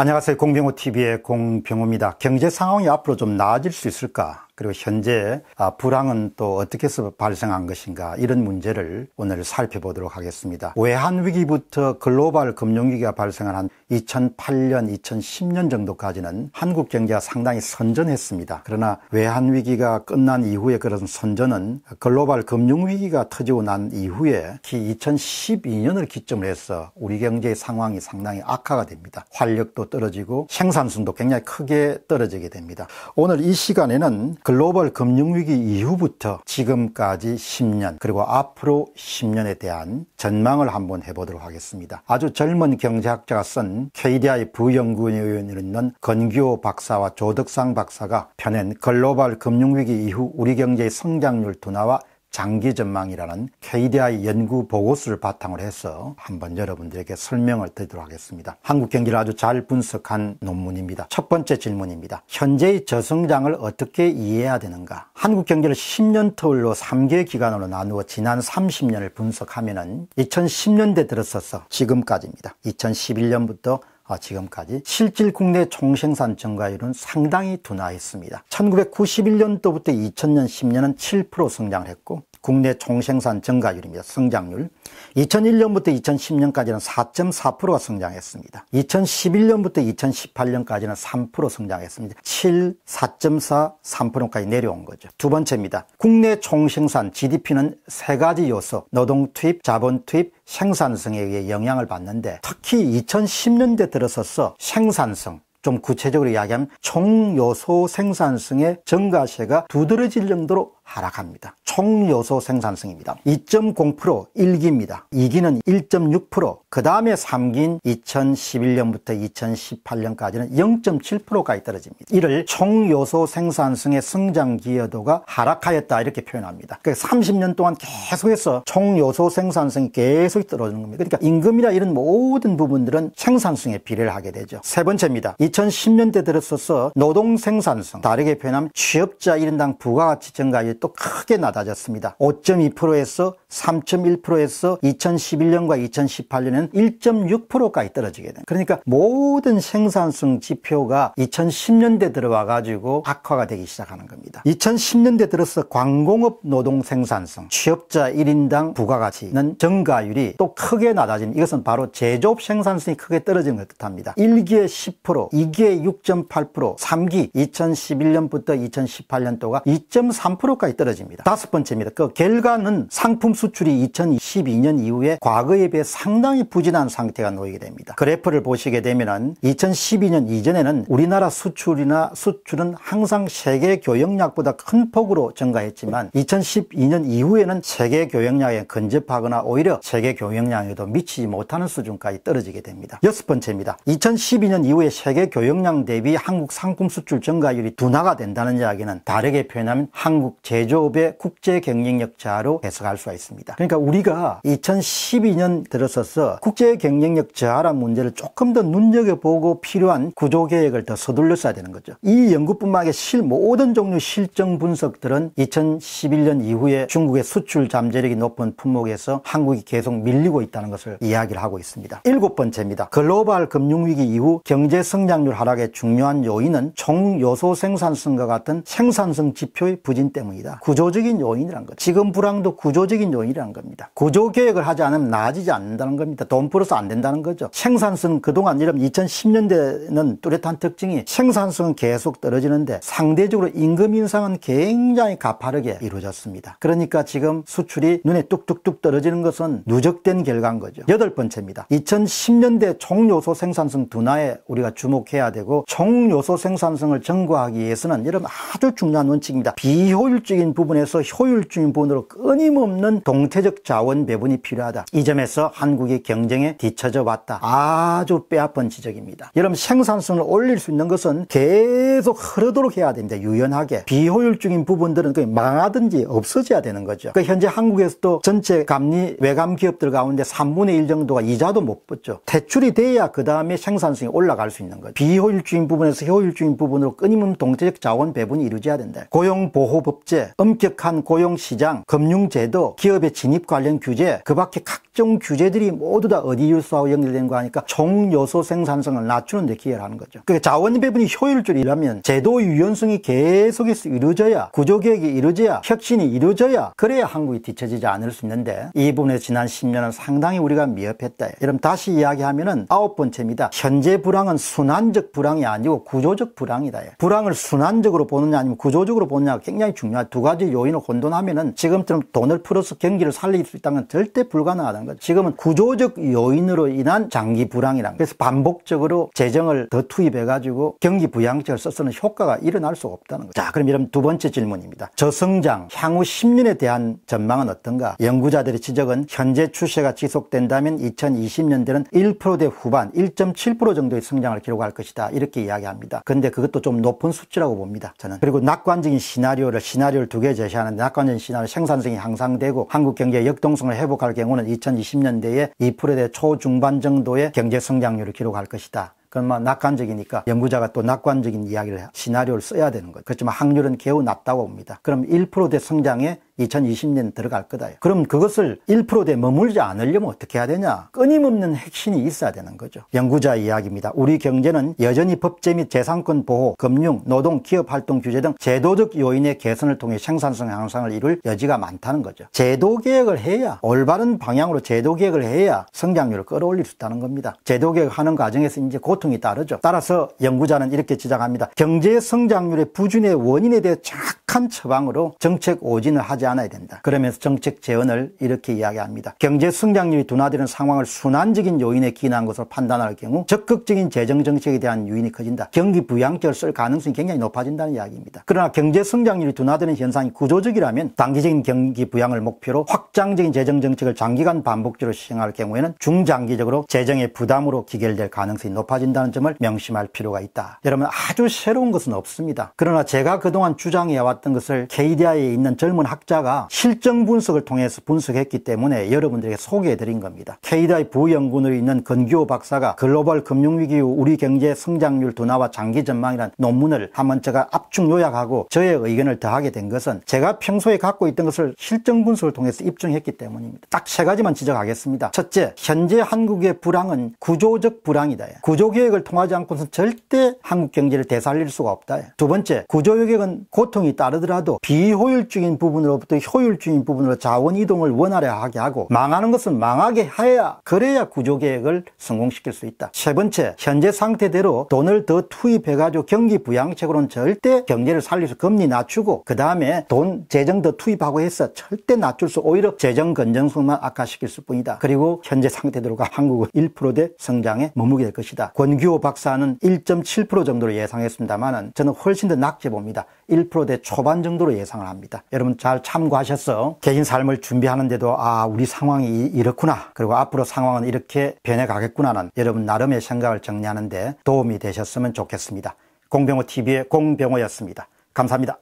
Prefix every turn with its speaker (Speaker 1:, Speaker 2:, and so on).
Speaker 1: 안녕하세요. 공병호 TV의 공병호입니다. 경제 상황이 앞으로 좀 나아질 수 있을까? 그리고 현재 아, 불황은 또 어떻게 해서 발생한 것인가 이런 문제를 오늘 살펴보도록 하겠습니다. 외환 위기부터 글로벌 금융위기가 발생한 한 2008년, 2010년 정도까지는 한국 경제가 상당히 선전했습니다. 그러나 외환 위기가 끝난 이후에 그런 선전은 글로벌 금융위기가 터지고 난 이후에 특히 2012년을 기점으로 해서 우리 경제의 상황이 상당히 악화가 됩니다. 활력도 떨어지고 생산성도 굉장히 크게 떨어지게 됩니다. 오늘 이 시간에는 글로벌 금융위기 이후부터 지금까지 10년 그리고 앞으로 10년에 대한 전망을 한번 해보도록 하겠습니다. 아주 젊은 경제학자가 쓴 KDI 부연구위원으로 있는 건기호 박사와 조덕상 박사가 펴낸 글로벌 금융위기 이후 우리 경제의 성장률 둔화와 장기 전망이라는 KDI 연구 보고서를 바탕으로 해서 한번 여러분들에게 설명을 드리도록 하겠습니다. 한국 경기를 아주 잘 분석한 논문입니다. 첫 번째 질문입니다. 현재의 저성장을 어떻게 이해해야 되는가? 한국 경기를 10년 터울로 3개 기간으로 나누어 지난 30년을 분석하면은 2010년대 들어서서 지금까지입니다. 2011년부터 아, 지금까지 실질 국내 총생산 증가율은 상당히 둔화했습니다. 1991년도부터 2000년 10년은 7% 성장을 했고 국내 총생산 증가율입니다. 성장률. 2001년부터 2010년까지는 4.4%가 성장했습니다. 2011년부터 2018년까지는 3% 성장했습니다. 7, 4.4, 3%까지 내려온 거죠. 두 번째입니다. 국내 총생산 GDP는 세 가지 요소, 노동 투입, 자본 투입, 생산성에 의해 영향을 받는데 특히 2010년대 들어서서 생산성, 좀 구체적으로 이야기하면 총요소 생산성의 증가세가 두드러질 정도로 하락합니다. 총요소 생산성입니다. 2.0% 1기입니다. 2기는 1.6%그 다음에 3기인 2011년부터 2018년까지는 0.7%까지 떨어집니다. 이를 총요소 생산성의 성장 기여도가 하락하였다 이렇게 표현합니다. 그러니까 30년 동안 계속해서 총요소 생산성이 계속 떨어지는 겁니다. 그러니까 임금이나 이런 모든 부분들은 생산성에 비례를 하게 되죠. 세 번째입니다. 2010년대 들어서서 노동 생산성, 다르게 표현하면 취업자 1인당 부가가치 증가율이 또 크게 낮아졌습니다. 5.2%에서 3.1%에서 2011년과 2018년은 1.6%까지 떨어지게 됩니다. 그러니까 모든 생산성 지표가 2010년대 들어와 가지고 악화가 되기 시작하는 겁니다. 2010년대 들어서 광공업 노동 생산성, 취업자 1인당 부가가치는 증가율이 또 크게 낮아진 이것은 바로 제조업 생산성이 크게 떨어진 것 뜻합니다. 1기에 10%, 이게 6.8%, 3기 2011년부터 2018년도가 2.3%까지 떨어집니다. 다섯 번째입니다. 그 결과는 상품 수출이 2012년 이후에 과거에 비해 상당히 부진한 상태가 놓이게 됩니다. 그래프를 보시게 되면은 2012년 이전에는 우리나라 수출이나 수출은 항상 세계 교역량보다 큰 폭으로 증가했지만 2012년 이후에는 세계 교역량에 근접하거나 오히려 세계 교역량에도 미치지 못하는 수준까지 떨어지게 됩니다. 여섯 번째입니다. 2012년 이후에 세계 교역량 대비 한국 상품 수출 증가율이 둔화가 된다는 이야기는 다르게 표현하면 한국 제조업의 국제 경쟁력 저하로 해석할 수가 있습니다. 그러니까 우리가 2012년 들어서서 국제 경쟁력 저하란 문제를 조금 더 눈여겨보고 필요한 구조 계획을 더서둘렀어야 되는 거죠. 이 연구뿐만 아니라 실 모든 종류 실정 분석들은 2011년 이후에 중국의 수출 잠재력이 높은 품목에서 한국이 계속 밀리고 있다는 것을 이야기를 하고 있습니다. 일곱 번째입니다. 글로벌 금융위기 이후 경제 성장 생산량 하락의 중요한 요인은 총요소 생산성과 같은 생산성 지표의 부진 때문이다. 구조적인 요인이란 것. 지금 불황도 구조적인 요인이란 겁니다. 구조 계획을 하지 않으면 나아지지 않는다는 겁니다. 돈 벌어서 안 된다는 거죠. 생산성 그동안 이런 2010년대는 뚜렷한 특징이 생산성은 계속 떨어지는데 상대적으로 임금 인상은 굉장히 가파르게 이루어졌습니다. 그러니까 지금 수출이 눈에 뚝뚝뚝 떨어지는 것은 누적된 결과인 거죠. 여덟 번째입니다. 2010년대 총요소 생산성 둔화에 우리가 주목 해야 되고 총요소 생산성을 증가하기 위해서는 이런 아주 중요한 원칙입니다. 비효율적인 부분에서 효율적인 부분으로 끊임없는 동태적 자원 배분이 필요하다. 이 점에서 한국이 경쟁에 뒤처져 왔다. 아주 빼앗은 지적입니다. 여러분 생산성을 올릴 수 있는 것은 계속 흐르도록 해야 됩니다. 유연하게. 비효율적인 부분들은 거의 망하든지 없어져야 되는 거죠. 그 현재 한국에서도 전체 감리 외감 기업들 가운데 3분의 1 정도가 이자도 못 붙죠. 대출이 돼야 그 다음에 생산성이 올라갈 수 있는 거죠. 비효율주인 부분에서 효율주인 부분으로 끊임없는 동체적 자원 배분이 이루어져야 된다. 고용보호법제, 엄격한 고용시장, 금융제도, 기업의 진입 관련 규제, 그 밖에 각 각종 규제들이 모두 다 어디 유수하고 연결된거 하니까 총요소 생산성을 낮추는 데 기여를 하는 거죠. 그러니까 자원 배분이 효율적이라면 제도 유연성이 계속해서 이루어져야 구조개혁이 이루어져야 혁신이 이루어져야 그래야 한국이 뒤처지지 않을 수 있는데 이 부분에 지난 10년은 상당히 우리가 미흡했다. 여러분 다시 이야기하면은 아홉 번째입니다. 현재 불황은 순환적 불황이 아니고 구조적 불황이다. 불황을 순환적으로 보느냐 아니면 구조적으로 보느냐가 굉장히 중요한 두 가지 요인을 혼돈하면은 지금처럼 돈을 풀어서 경기를 살릴 수 있다는 건 절대 불가능하다는 거죠. 지금은 구조적 요인으로 인한 장기 불황이란 그래서 반복적으로 재정을 더 투입해가지고 경기 부양책을 써서는 효과가 일어날 수가 없다는 거죠. 자, 그럼 이런 두 번째 질문입니다. 저성장, 향후 10년에 대한 전망은 어떤가? 연구자들의 지적은 현재 추세가 지속된다면 2020년대는 1%대 후반 1.7% 정도의 성장을 기록할 것이다. 이렇게 이야기합니다. 근데 그것도 좀 높은 수치라고 봅니다. 저는. 그리고 낙관적인 시나리오를 시나리오를 두 개 제시하는데 낙관적인 시나리오 생산성이 향상되고 한국 경제의 역동성을 회복할 경우는 2020년대에 2%대 초중반 정도의 경제 성장률을 기록할 것이다. 그러면 뭐 낙관적이니까 연구자가 또 낙관적인 이야기를 시나리오를 써야 되는 거예요. 그렇지만 확률은 겨우 낮다고 봅니다. 그럼 1%대 성장에 2020년 들어갈 거다. 그럼 그것을 1%대 머물지 않으려면 어떻게 해야 되냐? 끊임없는 핵심이 있어야 되는 거죠. 연구자 이야기입니다. 우리 경제는 여전히 법제 및 재산권 보호, 금융, 노동, 기업 활동 규제 등 제도적 요인의 개선을 통해 생산성 향상을 이룰 여지가 많다는 거죠. 제도 개혁을 해야 올바른 방향으로 제도 개혁을 해야 성장률을 끌어올릴 수 있다는 겁니다. 제도 개혁하는 과정에서 이제 고통이 따르죠. 따라서 연구자는 이렇게 지적합니다. 경제 성장률의 부진의 원인에 대해 정확한 처방으로 정책 오진을 하지 않아야 된다. 그러면서 정책 재원을 이렇게 이야기합니다. 경제 성장률이 둔화되는 상황을 순환적인 요인에 기인한 것으로 판단할 경우 적극적인 재정 정책에 대한 유인이 커진다. 경기 부양책을 쓸 가능성이 굉장히 높아진다는 이야기입니다. 그러나 경제 성장률이 둔화되는 현상이 구조적이라면 단기적인 경기 부양을 목표로 확장적인 재정 정책을 장기간 반복적으로 시행할 경우에는 중장기적으로 재정의 부담으로 기결될 가능성이 높아진다는 점을 명심할 필요가 있다. 여러분 아주 새로운 것은 없습니다. 그러나 제가 그동안 주장해왔던 것을 KDI에 있는 젊은 학자 기자가 실정 분석을 통해서 분석했기 때문에 여러분들에게 소개해드린 겁니다. KDI 부연구원으로 있는 건호 박사가 글로벌 금융위기 후 우리 경제 성장률 둔화와 장기 전망이란 논문을 한번 제가 압축 요약하고 저의 의견을 더하게 된 것은 제가 평소에 갖고 있던 것을 실정 분석을 통해서 입증했기 때문입니다. 딱 세 가지만 지적하겠습니다. 첫째, 현재 한국의 불황은 구조적 불황이다. 구조개혁을 통하지 않고는 절대 한국 경제를 되살릴 수가 없다. 두 번째, 구조개혁은 고통이 따르더라도 비효율적인 부분으로 부터 효율적인 부분으로 자원 이동을 원활하게 하게 하고 망하는 것은 망하게 해야 그래야 구조개혁을 성공시킬 수 있다. 세 번째, 현재 상태대로 돈을 더 투입해가지고 경기 부양책으로는 절대 경제를 살려서 금리 낮추고 그 다음에 돈 재정 더 투입하고 해서 절대 낮출 수 오히려 재정 건전성만 악화시킬 수 뿐이다. 그리고 현재 상태대로가 한국은 1%대 성장에 머무게 될 것이다. 권규호 박사는 1.7% 정도로 예상했습니다만 저는 훨씬 더 낮게 봅니다. 1%대 초반 정도로 예상을 합니다. 여러분 잘 참. 참고하셔서 개인 삶을 준비하는데도 아 우리 상황이 이렇구나 그리고 앞으로 상황은 이렇게 변해가겠구나는 여러분 나름의 생각을 정리하는데 도움이 되셨으면 좋겠습니다. 공병호TV의 공병호였습니다. 감사합니다.